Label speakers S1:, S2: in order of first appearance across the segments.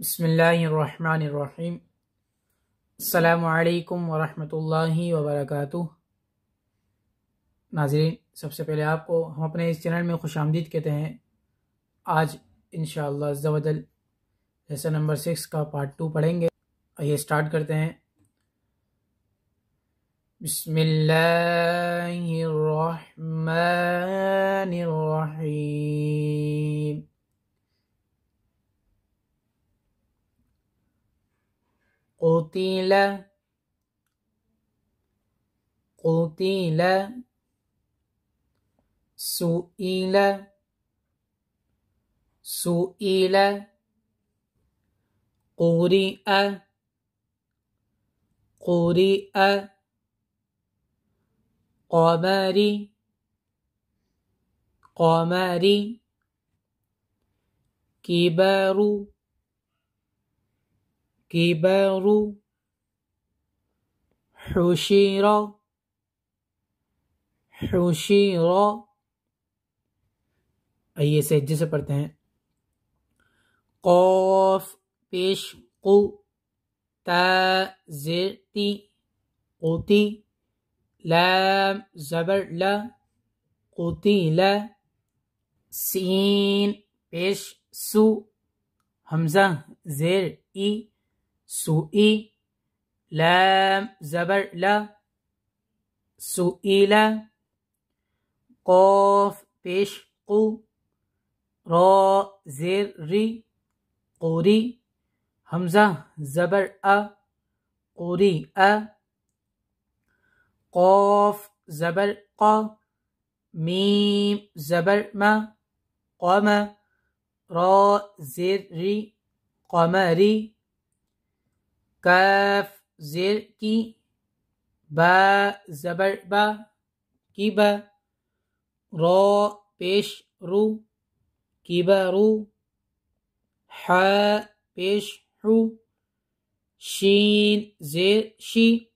S1: بسم اللہ الرحمن الرحیم السلام علیکم ورحمۃ اللہ وبرکاتہ ناظرین سب سے پہلے آپ کو ہم اپنے اس چینل میں خوش آمدید کہتے ہیں آج انشاءاللہ شاء اللہ زبل نمبر سکس کا پارٹ ٹو پڑھیں گے آئیے سٹارٹ کرتے ہیں بسم اللہ الرحمن الرحیم قتل قتل سئل سئل قرئ قرئ قمر قمر كبار روشیروشی رویے سے پڑھتے ہیں قوف پیش قو تا تیر قوتی لام زبر لا سین پیش سو حمزہ زیر ای سئي لام زبر لا سئل قاف پیش قو را زیر ری قوری همزه زبر ا قوری ا قاف زبر قا ميم زبر ما قام را زر ري قمري زیر کی ب زبر با کی با رو پیش رو کی با رو ح پیش حو شین زیر شی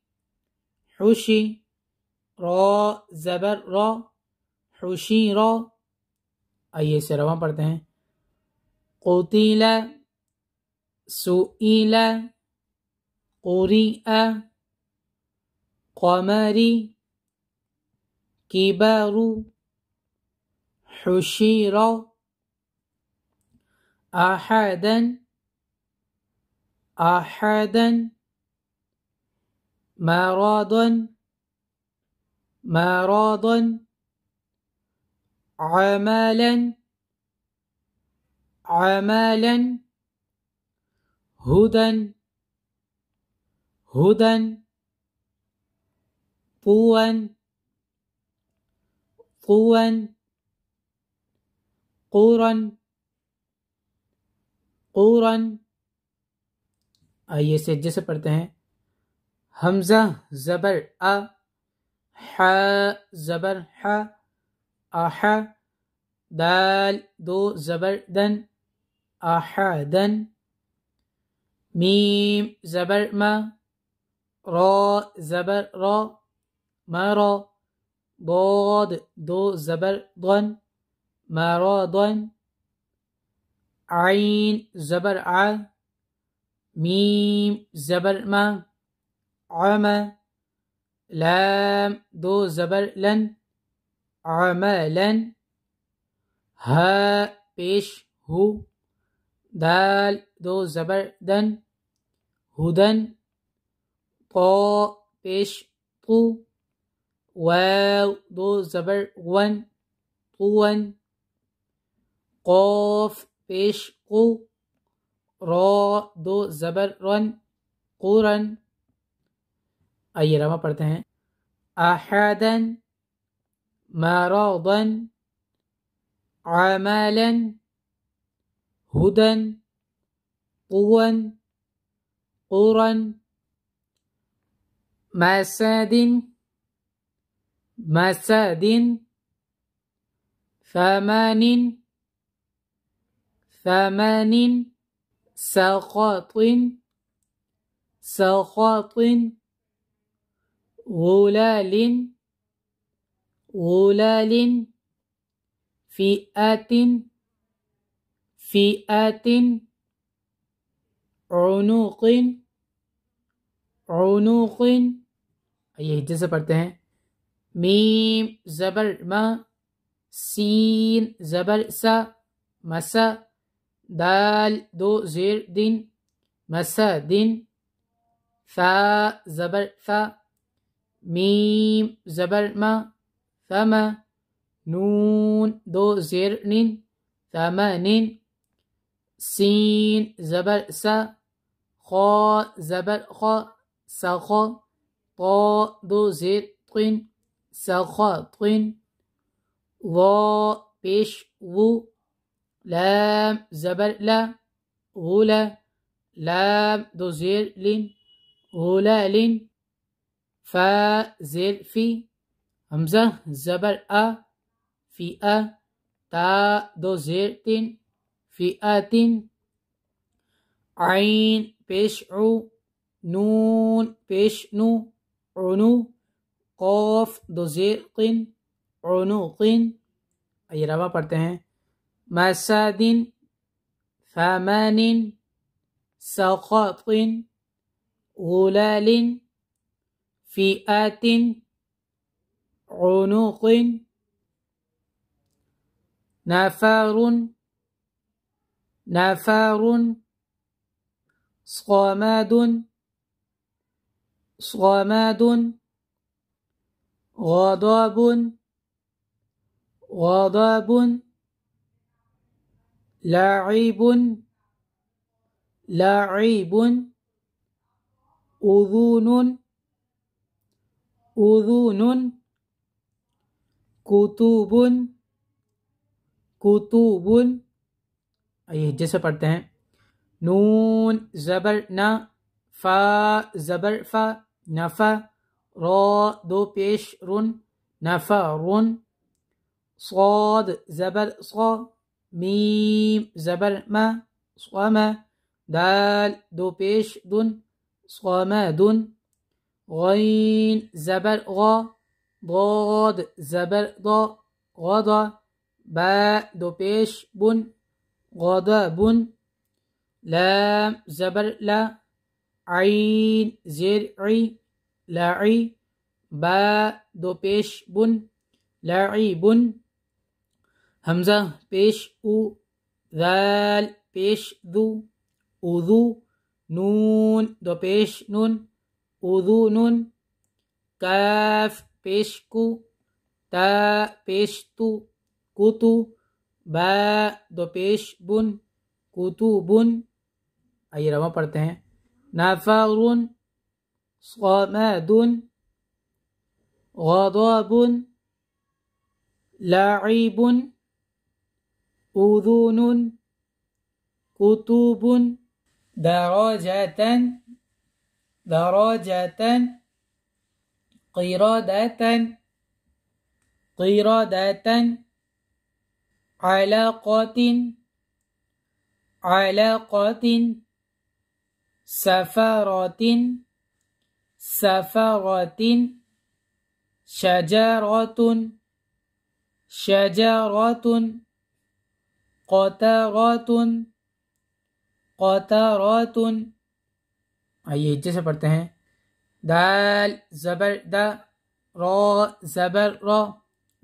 S1: حوشی زبر حوشی روشی آئیے اسے رواں پڑھتے ہیں قوتیل سوئل قرئ قمر كبار حشير أحدا أحدا مرضا مرضا عمالا عمالا هدى هدى قوة قوة قورا قورا آئیے اسے اجزے پڑھتے ہیں حمزہ زبر ا ح زبر ح آح دال دو زبر دن آح دن میم زبر ما را زبر را مرا ضاد دو زبر ضن ضن عين زبر ع ميم زبر ما عما لام دو زبر لن عملا ها بيش هو دال دو زبر دن هدن ط بش طو واو دو زبر ون طون قاف بش قو را دو زبر رن قورن آئیے رما پڑھتے ہیں احدا مراضا عمالا هدى قوا قرا مساد مساد ثمان ثمان سقط سقط غلال غلال فئة فئة عنوق عنوق ہجے سے پڑھتے ہیں میم زبر م سین زبر س مس دال دو زیر مسا مس فا زبر فا میم زبر م فم نون دو زیر نن م نن سین زبر خو خ سو طاء ضو زير طين سخاء طين ظا بيش و لام زبر لا غلا لام دو زير لين غلا لين فا زير في همزة زبر أ في أ تا دو زير تين في آتين عين بيش عو نون بيش نو عنو قاف دو عنوق أي ربا पढ़ते مساد ثمان سقاط غلال فئات عنوق نفار نفار صماد صماد غضب غضب لعيب لعيب أذون أذون كتب كتب أي جسر پڑھتے نون زبر نا فا زبر فا را پیش رون نفا رون صاد زبر صا ميم زبر ما صاما دال دو بيش دون دون غين زبر غا ضاد زبر ضا غضا با دو بيش غضا بون لام زبر لا عین زیر عی لعی با دو پیش بن لعی بن حمزہ پیش او ذال پیش دو ارو نون دو پیش نون ارو نون کاف پیش کو تا پیش تو کتو دو پیش بن کتو بن آئیے رواں پڑھتے ہیں نفر صمد غضب لعيب أذون كتب درجة درجة قرادة قرادة علاقة علاقة سفرة سفرة شجرة شجرة قطرة قطرة आइए हिज्जे से पढ़ते हैं दाल जबर द रो जबर रो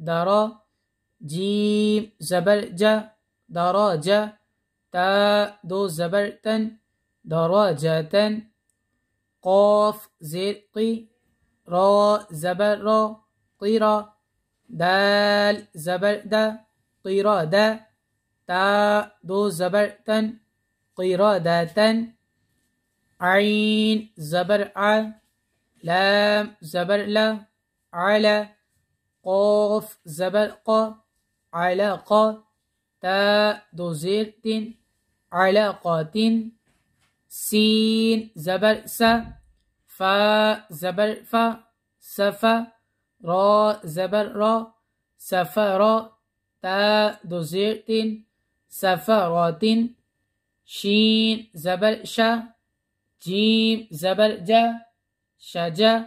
S1: दरो जीम जबर ज दरो ज ता दो जबर तन درجة قاف زير طي را زبر را طيرة دال زبر دا طيرة دا تا دو زبر تن قيرة دا تن عين زبر ع لام زبر لا على قاف زبر قا علاقة تا دو زير تن سين زبر س فا زبر ف سف را زبر را سفرا تا دوزيرتين سفراتين شين زبر شا جيم زبر جا شجا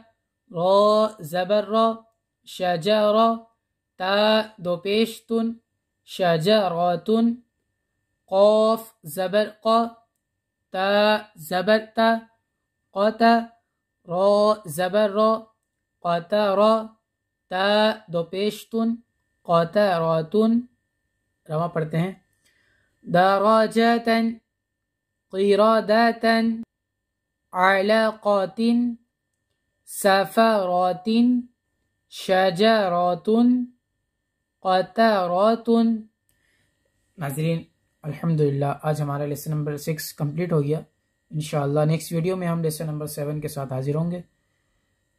S1: را زبر را شجرة تا دو بيشتون شجرات قاف زبر قا تا زبر تا قاتا را زبر را قاتا را تا دو پیشتون قاتا راتون رما پڑھتے ہیں درجات قرادات علاقات سفرات شجرات قطرات ناظرین الحمدللہ آج ہمارا لیسن نمبر سکس کمپلیٹ ہو گیا انشاءاللہ نیکس نیکسٹ ویڈیو میں ہم لیسن نمبر سیون کے ساتھ حاضر ہوں گے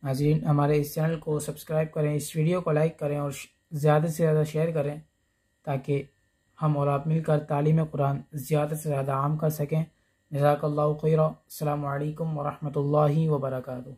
S1: ناظرین ہمارے اس چینل کو سبسکرائب کریں اس ویڈیو کو لائک کریں اور زیادہ سے زیادہ شیئر کریں تاکہ ہم اور آپ مل کر تعلیم قرآن زیادہ سے زیادہ عام کر سکیں جزاک اللہ خیرہ السلام علیکم ورحمۃ اللہ وبرکاتہ